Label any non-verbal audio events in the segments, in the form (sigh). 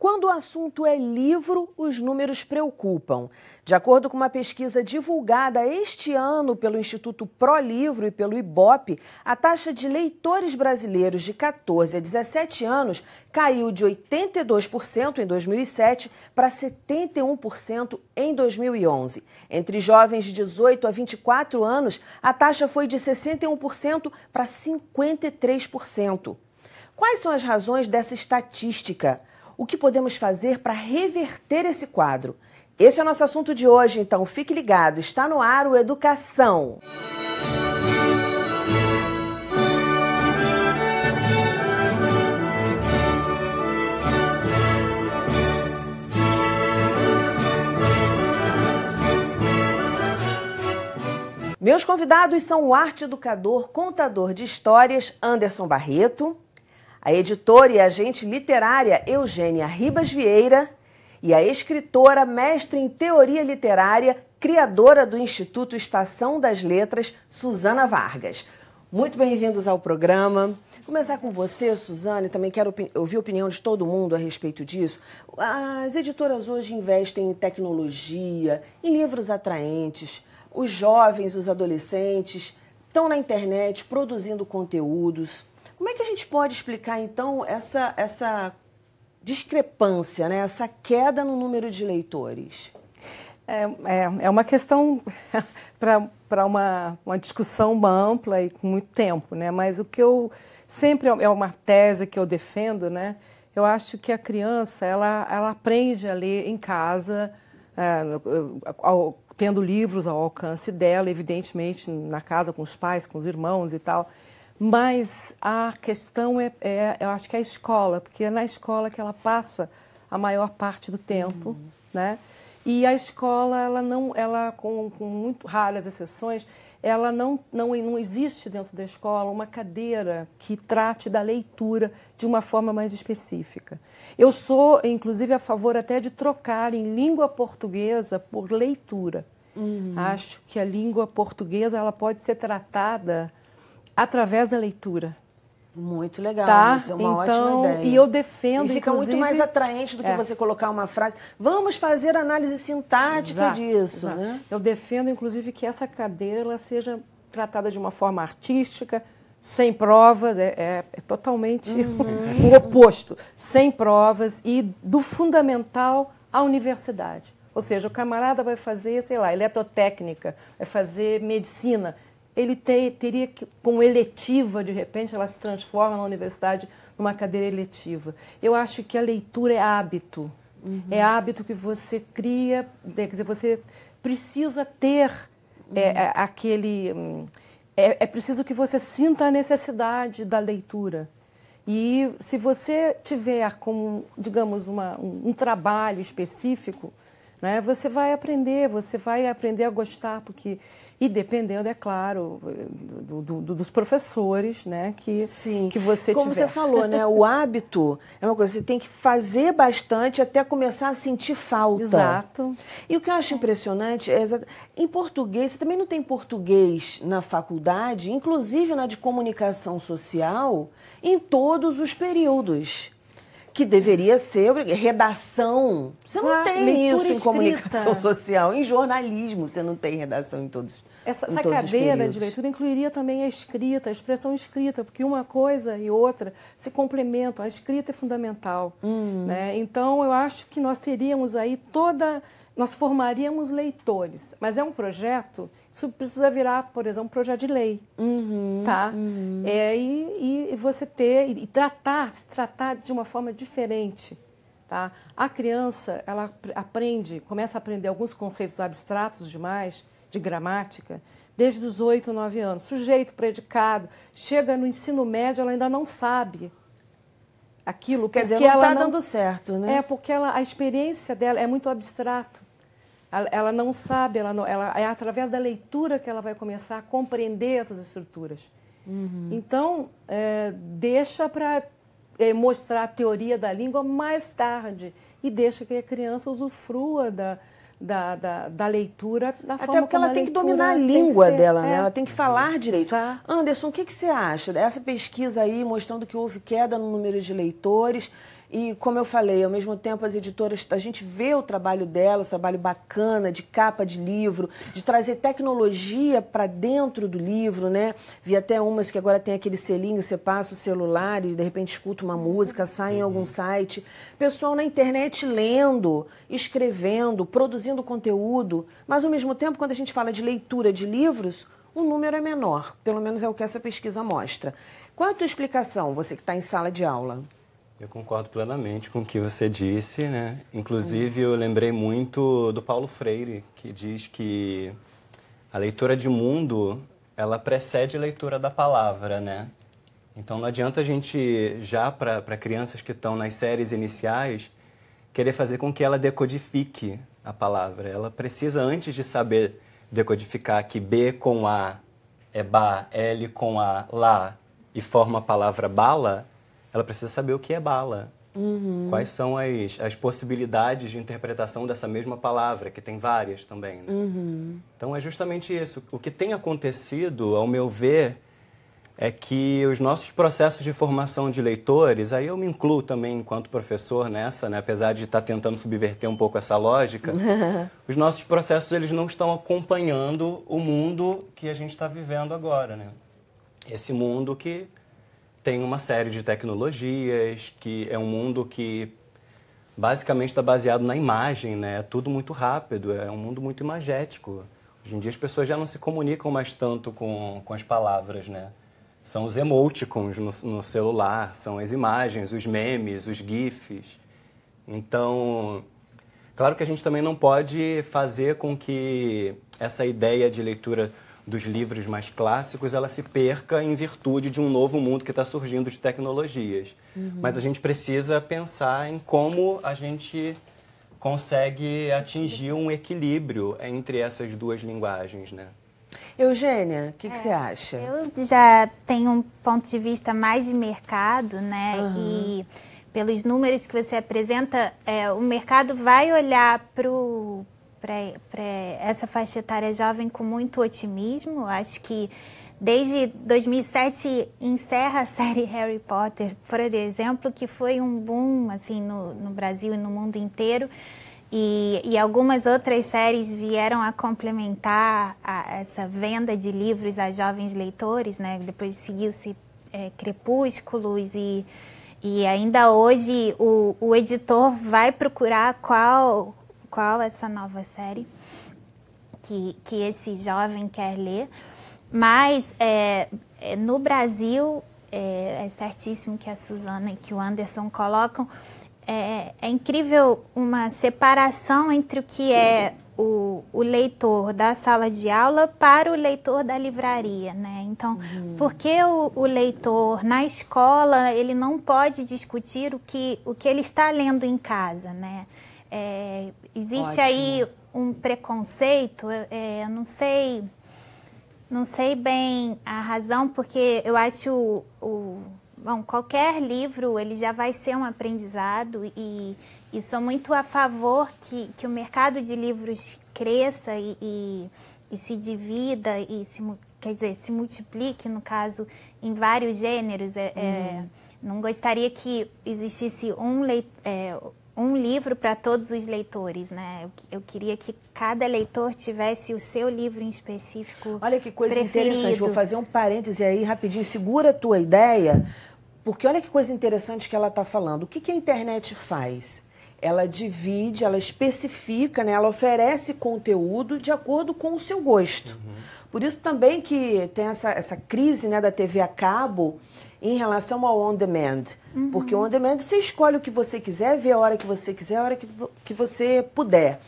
Quando o assunto é livro, os números preocupam. De acordo com uma pesquisa divulgada este ano pelo Instituto Pro Livro e pelo IBOP, a taxa de leitores brasileiros de 14 a 17 anos caiu de 82% em 2007 para 71% em 2011. Entre jovens de 18 a 24 anos, a taxa foi de 61% para 53%. Quais são as razões dessa estatística? o que podemos fazer para reverter esse quadro? Esse é o nosso assunto de hoje, então fique ligado. Está no ar o Educação. Meus convidados são o arte educador, contador de histórias, Anderson Barreto a editora e agente literária Eugênia Ribas Vieira e a escritora, mestre em teoria literária, criadora do Instituto Estação das Letras, Suzana Vargas. Muito bem-vindos ao programa. Vou começar com você, E também quero ouvir a opinião de todo mundo a respeito disso. As editoras hoje investem em tecnologia, em livros atraentes. Os jovens, os adolescentes estão na internet produzindo conteúdos. Como é que a gente pode explicar, então, essa, essa discrepância, né? essa queda no número de leitores? É, é, é uma questão (laughs) para uma, uma discussão ampla e com muito tempo, né? mas o que eu sempre é uma tese que eu defendo, né? Eu acho que a criança ela, ela aprende a ler em casa, é, ao, tendo livros ao alcance dela, evidentemente na casa com os pais, com os irmãos e tal. Mas a questão é, é eu acho que é a escola, porque é na escola que ela passa a maior parte do tempo, uhum. né? E a escola, ela não, ela com, com muito raras exceções, ela não, não, não existe dentro da escola uma cadeira que trate da leitura de uma forma mais específica. Eu sou, inclusive, a favor até de trocar em língua portuguesa por leitura. Uhum. Acho que a língua portuguesa ela pode ser tratada através da leitura. Muito legal, tá? é uma então, ótima ideia. E eu defendo. E fica muito mais atraente do que é. você colocar uma frase. Vamos fazer análise sintática exato, disso. Exato. Né? Eu defendo, inclusive, que essa cadeira ela seja tratada de uma forma artística, sem provas, é, é, é totalmente (laughs) uhum. o oposto. Sem provas e do fundamental à universidade. Ou seja, o camarada vai fazer, sei lá, eletrotécnica, vai fazer medicina ele ter, teria que, como eletiva, de repente, ela se transforma na universidade numa cadeira eletiva. Eu acho que a leitura é hábito. Uhum. É hábito que você cria, né, quer dizer, você precisa ter uhum. é, é aquele. Hum, é, é preciso que você sinta a necessidade da leitura. E se você tiver como, digamos, uma, um, um trabalho específico, né? Você vai aprender, você vai aprender a gostar, porque e dependendo, é claro, do, do, dos professores, né, que Sim. que você Como tiver. você falou, né, o hábito é uma coisa você tem que fazer bastante até começar a sentir falta. Exato. E o que eu acho impressionante é em português, você também não tem português na faculdade, inclusive na de comunicação social, em todos os períodos que deveria ser redação. Você não ah, tem isso escrita. em comunicação (laughs) social. Em jornalismo, você não tem redação em todos. Essa, essa cadeira de leitura incluiria também a escrita, a expressão escrita, porque uma coisa e outra se complementam. A escrita é fundamental. Hum. Né? Então, eu acho que nós teríamos aí toda nós formaríamos leitores, mas é um projeto, isso precisa virar, por exemplo, um projeto de lei, uhum, tá? Uhum. É, e, e, você ter, e tratar, se tratar de uma forma diferente, tá? A criança, ela aprende, começa a aprender alguns conceitos abstratos demais, de gramática, desde os 8, 9 anos. Sujeito, predicado, chega no ensino médio, ela ainda não sabe aquilo. Quer dizer, não está dando certo, né? É, porque ela, a experiência dela é muito abstrato ela não sabe, ela, não, ela é através da leitura que ela vai começar a compreender essas estruturas. Uhum. Então, é, deixa para é, mostrar a teoria da língua mais tarde e deixa que a criança usufrua da, da, da, da leitura da Até forma porque ela tem que dominar a língua ser, dela, né? é, né? Ela tem que falar direito. Anderson, o que, que você acha dessa pesquisa aí mostrando que houve queda no número de leitores? E como eu falei, ao mesmo tempo as editoras, a gente vê o trabalho delas, trabalho bacana de capa de livro, de trazer tecnologia para dentro do livro, né? Vi até umas que agora tem aquele selinho, você passa o celular e de repente escuta uma música, sai em uhum. algum site. Pessoal na internet lendo, escrevendo, produzindo conteúdo, mas ao mesmo tempo quando a gente fala de leitura de livros, o número é menor, pelo menos é o que essa pesquisa mostra. Qual é a tua explicação, você que está em sala de aula? Eu concordo plenamente com o que você disse, né? Inclusive, hum. eu lembrei muito do Paulo Freire, que diz que a leitura de mundo, ela precede a leitura da palavra, né? Então, não adianta a gente, já para crianças que estão nas séries iniciais, querer fazer com que ela decodifique a palavra. Ela precisa, antes de saber decodificar que B com A é ba, L com A, lá, e forma a palavra bala, ela precisa saber o que é bala. Uhum. Quais são as, as possibilidades de interpretação dessa mesma palavra, que tem várias também. Né? Uhum. Então é justamente isso. O que tem acontecido, ao meu ver, é que os nossos processos de formação de leitores, aí eu me incluo também enquanto professor nessa, né? apesar de estar tentando subverter um pouco essa lógica, (laughs) os nossos processos eles não estão acompanhando o mundo que a gente está vivendo agora, né? Esse mundo que tem uma série de tecnologias, que é um mundo que basicamente está baseado na imagem, né? É tudo muito rápido, é um mundo muito imagético. Hoje em dia as pessoas já não se comunicam mais tanto com, com as palavras, né? São os emoticons no, no celular, são as imagens, os memes, os gifs. Então, claro que a gente também não pode fazer com que essa ideia de leitura dos livros mais clássicos, ela se perca em virtude de um novo mundo que está surgindo de tecnologias. Uhum. Mas a gente precisa pensar em como a gente consegue atingir um equilíbrio entre essas duas linguagens, né? Eugênia, o que, é, que, você acha? Eu já tenho um ponto de vista mais de mercado, né? Uhum. E pelos números que você apresenta, é, o mercado vai olhar para o para essa faixa etária jovem com muito otimismo. Acho que desde 2007 encerra a (laughs) série Harry Potter, por exemplo, que foi um boom assim no, no Brasil e no mundo inteiro. E, e, algumas outras séries vieram a complementar a, essa venda de livros a jovens leitores, né? Depois seguiu-se é, Crepúsculos e, e ainda hoje o, o editor vai procurar qual qual essa nova série que, que esse jovem quer ler. Mas é, é, no Brasil, é, é, certíssimo que a Suzana e que o Anderson colocam, é, é incrível uma separação entre o que é o, o, leitor da sala de aula para o leitor da livraria, né? Então, uhum. porque o, o, leitor na escola ele não pode discutir o que, o que ele está lendo em casa, né? É, existe Ótimo. aí um preconceito, é, não sei, não sei bem a razão, porque eu acho o, o, bom, qualquer livro ele já vai ser um aprendizado e, e sou muito a favor que, que o mercado de livros cresça e, e, e se divida e se, quer dizer, se multiplique, no caso, em vários gêneros. É, é, uhum. não gostaria que existisse um leitor, é, um livro para todos os leitores, né? Eu, eu, queria que cada leitor tivesse o seu livro em específico. Olha que coisa preferido. interessante, vou fazer um parêntese aí rapidinho, segura a tua ideia, porque olha que coisa interessante que ela está falando. O que, que a internet faz? Ela divide, ela especifica, né? ela oferece conteúdo de acordo com o seu gosto. Uhum. Por isso também que tem essa, essa crise né, da TV a cabo, em relação ao on-demand. Uhum. Porque o on-demand você escolhe o que você quiser, vê a hora que você quiser, a hora que, que você puder.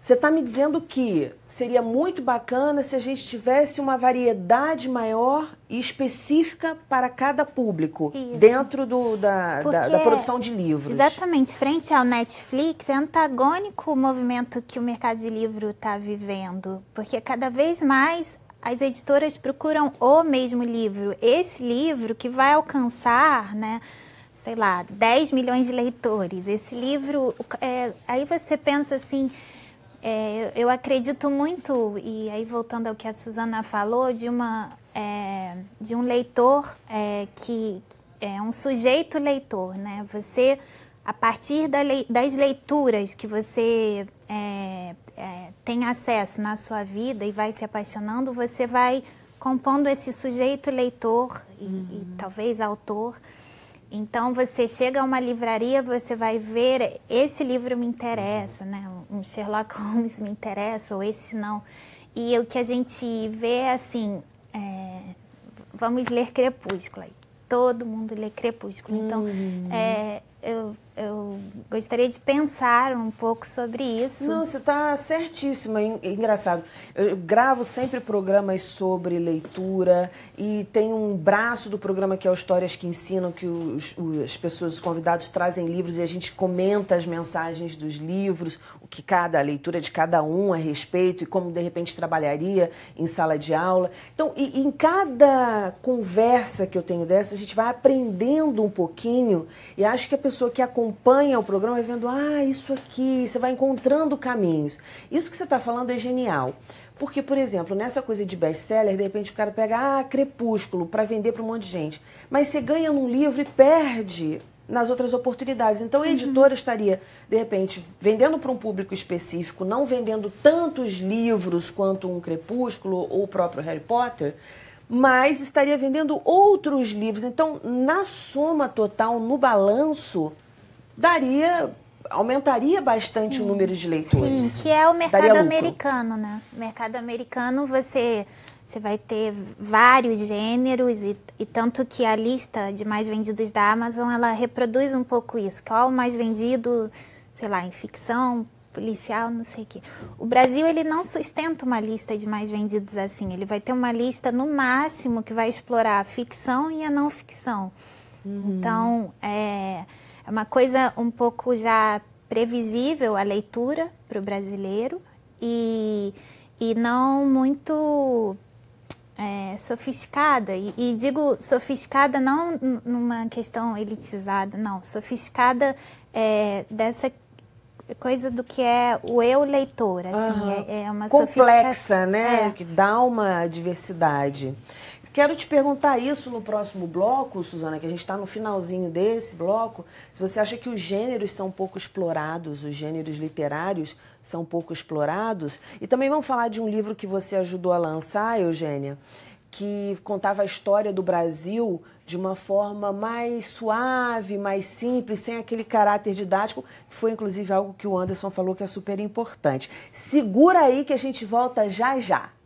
Você está me dizendo que seria muito bacana se a gente tivesse uma variedade maior e específica para cada público Isso. dentro do, da, da, da, produção de livros. Exatamente. Frente ao Netflix, é antagônico o movimento que o mercado de livro está vivendo, porque cada vez mais as editoras procuram o mesmo livro, esse livro que vai alcançar, né? Sei lá, 10 milhões de leitores. Esse livro. É, aí você pensa assim. É, eu acredito muito, e aí voltando ao que a Suzana falou, de, uma, é, de um leitor é, que é um sujeito leitor, né? Você a partir da das leituras que você é, é, tem acesso na sua vida e vai se apaixonando, você vai compondo esse sujeito leitor e, uhum. e talvez autor. Então você chega a uma livraria, você vai ver esse livro me interessa, né? Um Sherlock Holmes me interessa ou esse não. E o que a gente vê é assim, é, vamos ler Crepúsculo. Todo mundo lê Crepúsculo. Então uhum. é, eu eu gostaria de pensar um pouco sobre isso. Não, você está certíssima, é engraçado. Eu gravo sempre programas sobre leitura e tem um braço do programa que é o Histórias que Ensinam, que os, as pessoas, os convidados trazem livros e a gente comenta as mensagens dos livros, o que cada a leitura de cada um é a respeito e como de repente trabalharia em sala de aula. Então, e em cada conversa que eu tenho dessa, a gente vai aprendendo um pouquinho e acho que a pessoa que acompanha acompanha o programa e vendo, ah, isso aqui, você vai encontrando caminhos. Isso que você está falando é genial. Porque, por exemplo, nessa coisa de best-seller, de repente o cara pega, ah, Crepúsculo, para vender para um monte de gente. Mas você ganha num livro e perde nas outras oportunidades. Então, a editora uhum. estaria, de repente, vendendo para um público específico, não vendendo tantos livros quanto um Crepúsculo ou o próprio Harry Potter, mas estaria vendendo outros livros. Então, na soma total, no balanço, daria aumentaria bastante Sim. o número de leitores. Sim, que é o mercado americano, né? O mercado americano você você vai ter vários gêneros e, e, tanto que a lista de mais vendidos da Amazon ela reproduz um pouco isso. Qual o mais vendido, sei lá, em ficção, policial, não sei o quê. O Brasil ele não sustenta uma lista de mais vendidos assim. Ele vai ter uma lista no máximo que vai explorar a ficção e a não ficção. Uhum. Então, é é uma coisa um pouco já previsível a leitura para o brasileiro e, e não muito é, sofisticada. E, e, digo sofisticada não numa questão elitizada, não. Sofisticada é, dessa coisa do que é o eu leitor, assim, uhum. é, é, uma complexa, né, é. que dá uma diversidade. Quero te perguntar isso no próximo bloco, Suzana, que a gente está no finalzinho desse bloco. Se você acha que os gêneros são pouco explorados, os gêneros literários são pouco explorados. E também vamos falar de um livro que você ajudou a lançar, Eugênia, que contava a história do Brasil de uma forma mais suave, mais simples, sem aquele caráter didático, que foi inclusive algo que o Anderson falou que é super importante. Segura aí que a gente volta já já.